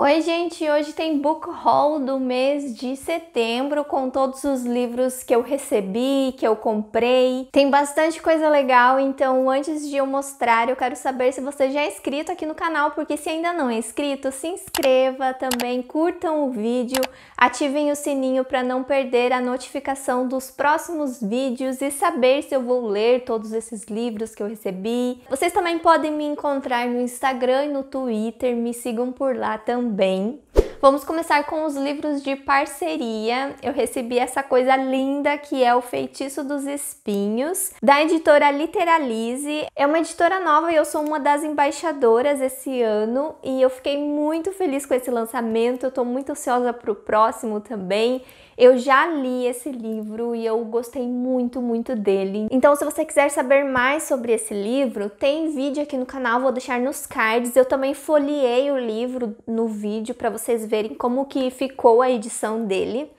Oi, gente! Hoje tem book haul do mês de setembro com todos os livros que eu recebi, que eu comprei. Tem bastante coisa legal, então antes de eu mostrar, eu quero saber se você já é inscrito aqui no canal, porque se ainda não é inscrito, se inscreva também, curtam o vídeo, ativem o sininho para não perder a notificação dos próximos vídeos e saber se eu vou ler todos esses livros que eu recebi. Vocês também podem me encontrar no Instagram e no Twitter, me sigam por lá também também Vamos começar com os livros de parceria. Eu recebi essa coisa linda que é O Feitiço dos Espinhos, da editora Literalize. É uma editora nova e eu sou uma das embaixadoras esse ano e eu fiquei muito feliz com esse lançamento. Eu tô muito ansiosa pro próximo também. Eu já li esse livro e eu gostei muito, muito dele. Então, se você quiser saber mais sobre esse livro, tem vídeo aqui no canal, vou deixar nos cards. Eu também folhei o livro no vídeo para vocês verem como que ficou a edição dele.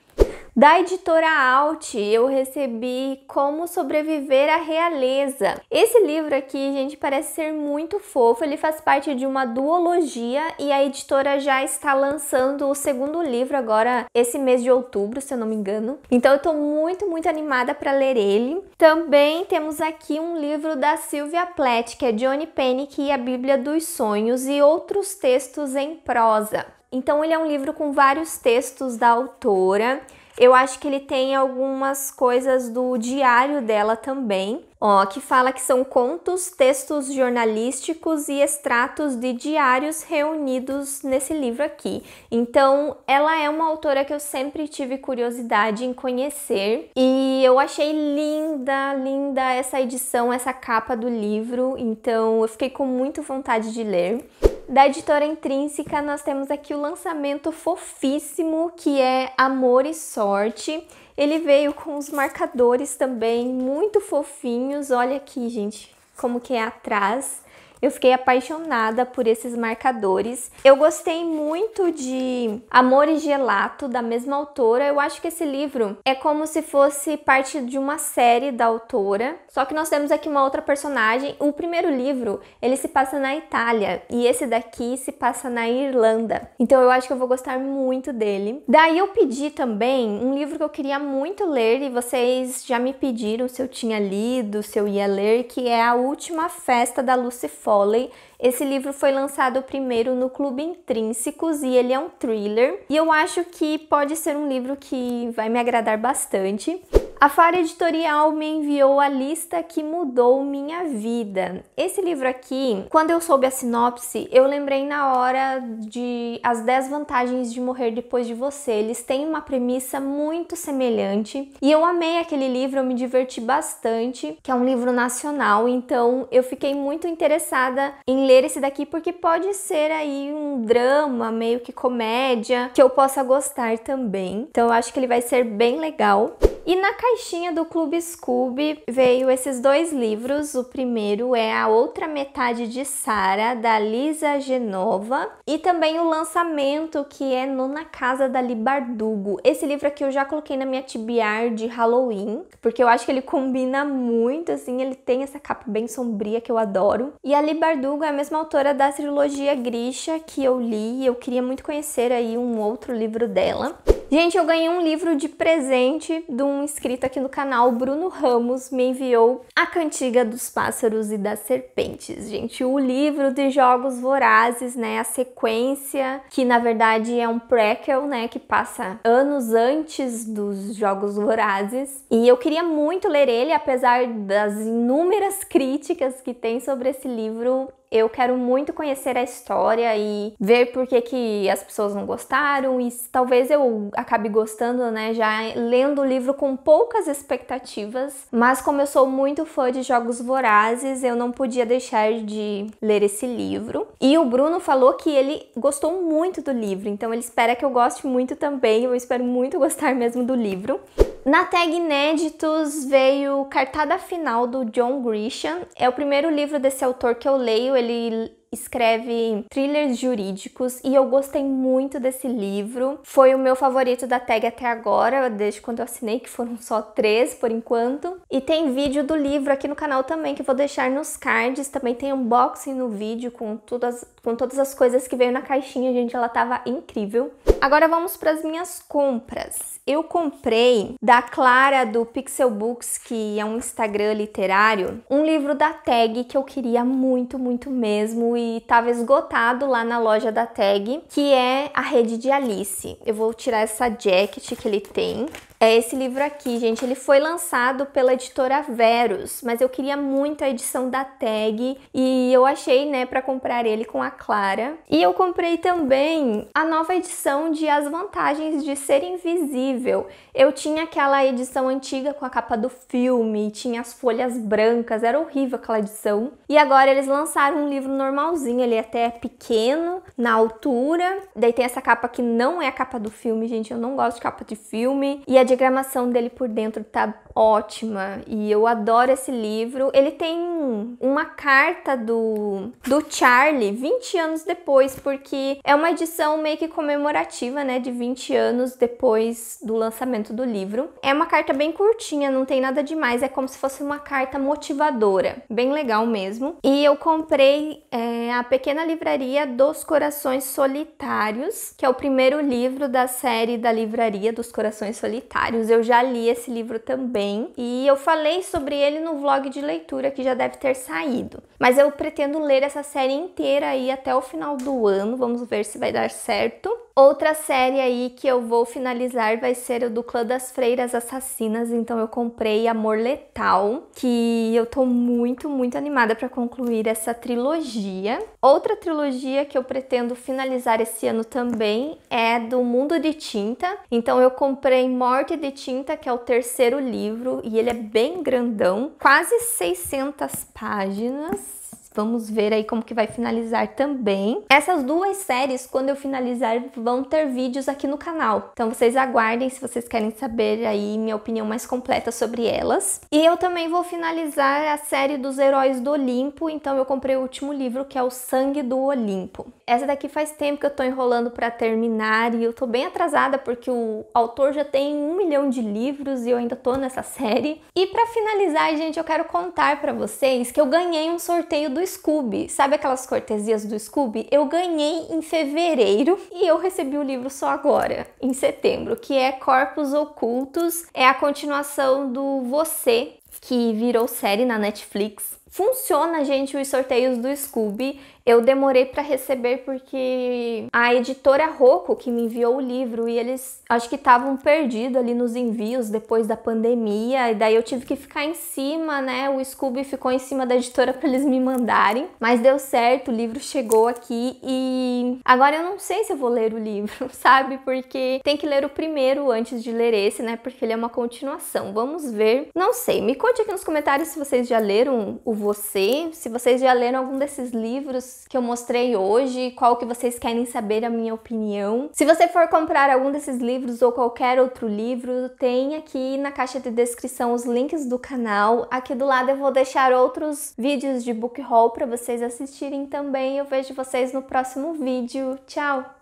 Da editora Alt, eu recebi Como Sobreviver à Realeza. Esse livro aqui, gente, parece ser muito fofo. Ele faz parte de uma duologia e a editora já está lançando o segundo livro agora, esse mês de outubro, se eu não me engano. Então eu tô muito, muito animada para ler ele. Também temos aqui um livro da Sylvia Plath, que é Johnny que e a Bíblia dos Sonhos e outros textos em prosa. Então ele é um livro com vários textos da autora. Eu acho que ele tem algumas coisas do diário dela também, ó, que fala que são contos, textos jornalísticos e extratos de diários reunidos nesse livro aqui. Então, ela é uma autora que eu sempre tive curiosidade em conhecer e eu achei linda, linda essa edição, essa capa do livro. Então, eu fiquei com muita vontade de ler. Da editora Intrínseca, nós temos aqui o lançamento fofíssimo que é Amor e Sorte. Ele veio com os marcadores também muito fofinhos. Olha aqui, gente, como que é atrás. Eu fiquei apaixonada por esses marcadores. Eu gostei muito de Amor e Gelato, da mesma autora. Eu acho que esse livro é como se fosse parte de uma série da autora. Só que nós temos aqui uma outra personagem. O primeiro livro, ele se passa na Itália. E esse daqui se passa na Irlanda. Então eu acho que eu vou gostar muito dele. Daí eu pedi também um livro que eu queria muito ler. E vocês já me pediram se eu tinha lido, se eu ia ler. Que é A Última Festa da Lucifer Foley. Esse livro foi lançado primeiro no Clube Intrínsecos e ele é um thriller. E eu acho que pode ser um livro que vai me agradar bastante. A Faro Editorial me enviou a lista que mudou minha vida. Esse livro aqui, quando eu soube a sinopse, eu lembrei na hora de As 10 Vantagens de Morrer Depois de Você. Eles têm uma premissa muito semelhante e eu amei aquele livro, eu me diverti bastante, que é um livro nacional, então eu fiquei muito interessada em ler esse daqui porque pode ser aí um drama, meio que comédia, que eu possa gostar também. Então eu acho que ele vai ser bem legal. E na caixinha do Clube Scooby veio esses dois livros. O primeiro é A Outra Metade de Sara, da Lisa Genova, e também o lançamento que é no Na Casa da Libardugo. Esse livro aqui eu já coloquei na minha TBR de Halloween, porque eu acho que ele combina muito, assim, ele tem essa capa bem sombria que eu adoro. E a Libardugo é a mesma autora da trilogia Grisha que eu li, e eu queria muito conhecer aí um outro livro dela. Gente, eu ganhei um livro de presente de um inscrito aqui no canal, Bruno Ramos, me enviou A Cantiga dos Pássaros e das Serpentes, gente. O livro de jogos vorazes, né? A sequência, que na verdade é um prequel, né? Que passa anos antes dos jogos vorazes. E eu queria muito ler ele, apesar das inúmeras críticas que tem sobre esse livro eu quero muito conhecer a história e ver por que, que as pessoas não gostaram e talvez eu acabe gostando, né, já lendo o livro com poucas expectativas, mas como eu sou muito fã de jogos vorazes, eu não podia deixar de ler esse livro. E o Bruno falou que ele gostou muito do livro, então ele espera que eu goste muito também, eu espero muito gostar mesmo do livro. Na tag Inéditos veio Cartada Final do John Grisham. É o primeiro livro desse autor que eu leio. Ele escreve thrillers jurídicos e eu gostei muito desse livro. Foi o meu favorito da tag até agora, desde quando eu assinei, que foram só três por enquanto. E tem vídeo do livro aqui no canal também, que eu vou deixar nos cards. Também tem unboxing no vídeo com todas, com todas as coisas que veio na caixinha, gente. Ela tava incrível. Agora vamos para as minhas compras. Eu comprei da Clara do Pixel Books, que é um Instagram literário, um livro da tag que eu queria muito, muito mesmo e estava esgotado lá na loja da Tag, que é a rede de Alice. Eu vou tirar essa jacket que ele tem é esse livro aqui, gente. Ele foi lançado pela editora Verus, mas eu queria muito a edição da Tag e eu achei, né, para comprar ele com a Clara. E eu comprei também a nova edição de As Vantagens de Ser Invisível. Eu tinha aquela edição antiga com a capa do filme, tinha as folhas brancas, era horrível aquela edição. E agora eles lançaram um livro normalzinho, ele até é pequeno, na altura. Daí tem essa capa que não é a capa do filme, gente. Eu não gosto de capa de filme. E a diagramação dele por dentro tá ótima e eu adoro esse livro. Ele tem uma carta do, do Charlie 20 anos depois, porque é uma edição meio que comemorativa, né, de 20 anos depois do lançamento do livro. É uma carta bem curtinha, não tem nada demais, é como se fosse uma carta motivadora, bem legal mesmo. E eu comprei é, a pequena livraria dos Corações Solitários, que é o primeiro livro da série da Livraria dos Corações Solitários Voluntários. Eu já li esse livro também e eu falei sobre ele no vlog de leitura que já deve ter saído. Mas eu pretendo ler essa série inteira aí até o final do ano, vamos ver se vai dar certo. Outra série aí que eu vou finalizar vai ser o do Clã das Freiras Assassinas, então eu comprei Amor Letal, que eu tô muito, muito animada para concluir essa trilogia. Outra trilogia que eu pretendo finalizar esse ano também é do Mundo de Tinta. Então eu comprei Morte de Tinta, que é o terceiro livro, e ele é bem grandão, quase 600 páginas Vamos ver aí como que vai finalizar também. Essas duas séries, quando eu finalizar, vão ter vídeos aqui no canal. Então vocês aguardem se vocês querem saber aí minha opinião mais completa sobre elas. E eu também vou finalizar a série dos Heróis do Olimpo, então eu comprei o último livro que é O Sangue do Olimpo. Essa daqui faz tempo que eu tô enrolando para terminar e eu tô bem atrasada porque o autor já tem um milhão de livros e eu ainda tô nessa série. E para finalizar, gente, eu quero contar para vocês que eu ganhei um sorteio do do Scooby. Sabe aquelas cortesias do Scooby? Eu ganhei em fevereiro e eu recebi o livro só agora, em setembro, que é Corpos Ocultos. É a continuação do Você, que virou série na Netflix. Funciona, gente, os sorteios do Scooby. Eu demorei para receber porque a editora Rocco que me enviou o livro e eles acho que estavam perdidos ali nos envios depois da pandemia e daí eu tive que ficar em cima, né? O Scooby ficou em cima da editora para eles me mandarem, mas deu certo, o livro chegou aqui e agora eu não sei se eu vou ler o livro, sabe? Porque tem que ler o primeiro antes de ler esse, né? Porque ele é uma continuação. Vamos ver. Não sei, me conte aqui nos comentários se vocês já leram o Você, se vocês já leram algum desses livros que eu mostrei hoje, qual que vocês querem saber a minha opinião. Se você for comprar algum desses livros ou qualquer outro livro, tem aqui na caixa de descrição os links do canal. Aqui do lado eu vou deixar outros vídeos de book haul para vocês assistirem também. Eu vejo vocês no próximo vídeo. Tchau!